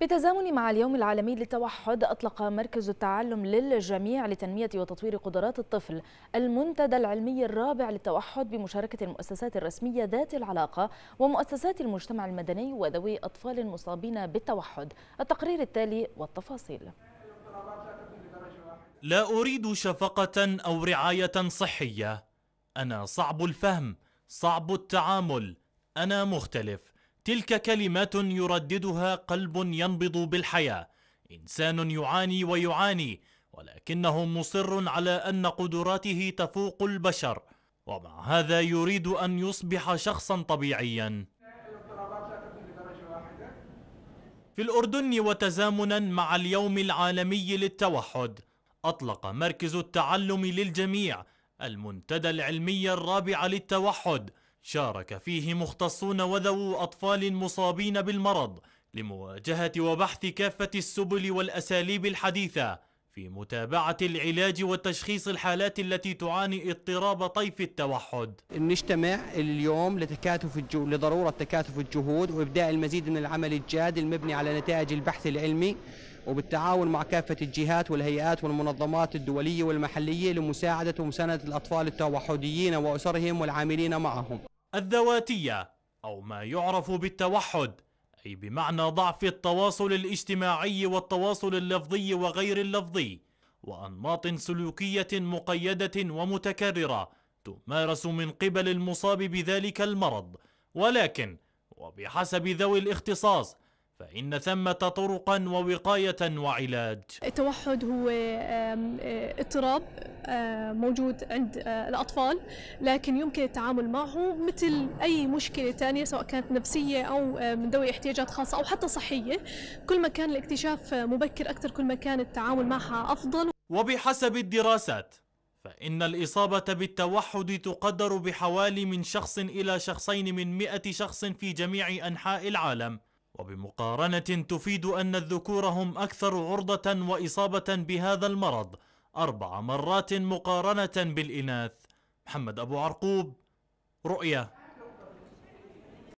بالتزامن مع اليوم العالمي للتوحد أطلق مركز التعلم للجميع لتنمية وتطوير قدرات الطفل المنتدى العلمي الرابع للتوحد بمشاركة المؤسسات الرسمية ذات العلاقة ومؤسسات المجتمع المدني وذوي أطفال مصابين بالتوحد التقرير التالي والتفاصيل لا أريد شفقة أو رعاية صحية أنا صعب الفهم صعب التعامل أنا مختلف تلك كلمات يرددها قلب ينبض بالحياه انسان يعاني ويعاني ولكنه مصر على ان قدراته تفوق البشر ومع هذا يريد ان يصبح شخصا طبيعيا في الأردن وتزامنا مع اليوم العالمي للتوحد أطلق مركز التعلم للجميع المنتدى العلمي الرابع للتوحد شارك فيه مختصون وذوو أطفال مصابين بالمرض لمواجهة وبحث كافة السبل والأساليب الحديثة في متابعة العلاج وتشخيص الحالات التي تعاني اضطراب طيف التوحد نجتمع اليوم لتكاتف الجو... لضرورة تكاتف الجهود وإبداء المزيد من العمل الجاد المبني على نتائج البحث العلمي وبالتعاون مع كافة الجهات والهيئات والمنظمات الدولية والمحلية لمساعدة ومساندة الأطفال التوحديين وأسرهم والعاملين معهم الذواتية أو ما يعرف بالتوحد أي بمعنى ضعف التواصل الاجتماعي والتواصل اللفظي وغير اللفظي وأنماط سلوكية مقيدة ومتكررة تمارس من قبل المصاب بذلك المرض ولكن وبحسب ذوي الاختصاص فإن ثمة طرقا ووقاية وعلاج التوحد هو آه، اضطراب آه، موجود عند آه، الأطفال لكن يمكن التعامل معه مثل أي مشكلة ثانية سواء كانت نفسية أو آه، من ذوي احتياجات خاصة أو حتى صحية كل ما كان الاكتشاف مبكر أكثر كل ما كان التعامل معها أفضل وبحسب الدراسات فإن الإصابة بالتوحد تقدر بحوالي من شخص إلى شخصين من مئة شخص في جميع أنحاء العالم وبمقارنة تفيد أن الذكور هم أكثر عرضة وإصابة بهذا المرض أربع مرات مقارنة بالإناث محمد أبو عرقوب رؤية